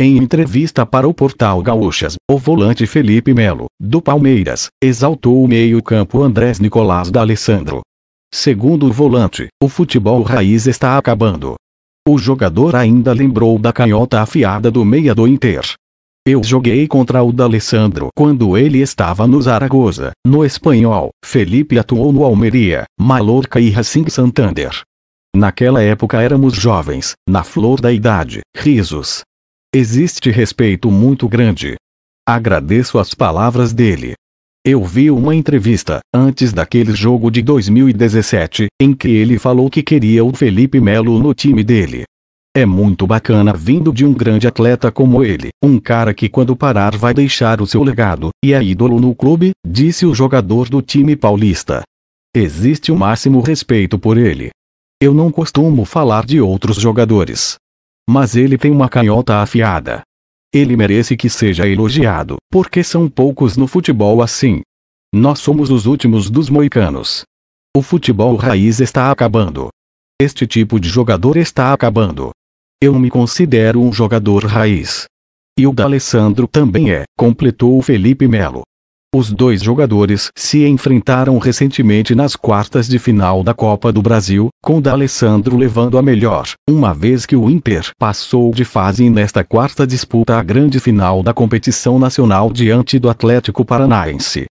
Em entrevista para o portal Gaúchas, o volante Felipe Melo, do Palmeiras, exaltou o meio-campo Andrés Nicolás da Alessandro. Segundo o volante, o futebol raiz está acabando. O jogador ainda lembrou da canhota afiada do meia do Inter. Eu joguei contra o D'Alessandro quando ele estava no Zaragoza, no Espanhol, Felipe atuou no Almeria, Mallorca e Racing Santander. Naquela época éramos jovens, na flor da idade, risos, Existe respeito muito grande. Agradeço as palavras dele. Eu vi uma entrevista, antes daquele jogo de 2017, em que ele falou que queria o Felipe Melo no time dele. É muito bacana vindo de um grande atleta como ele, um cara que quando parar vai deixar o seu legado, e é ídolo no clube, disse o jogador do time paulista. Existe o máximo respeito por ele. Eu não costumo falar de outros jogadores, mas ele tem uma canhota afiada. Ele merece que seja elogiado, porque são poucos no futebol assim. Nós somos os últimos dos moicanos. O futebol raiz está acabando. Este tipo de jogador está acabando. Eu me considero um jogador raiz. E o D'Alessandro também é, completou o Felipe Melo. Os dois jogadores se enfrentaram recentemente nas quartas de final da Copa do Brasil, com D'Alessandro levando a melhor, uma vez que o Inter passou de fase e nesta quarta disputa a grande final da competição nacional diante do Atlético Paranaense.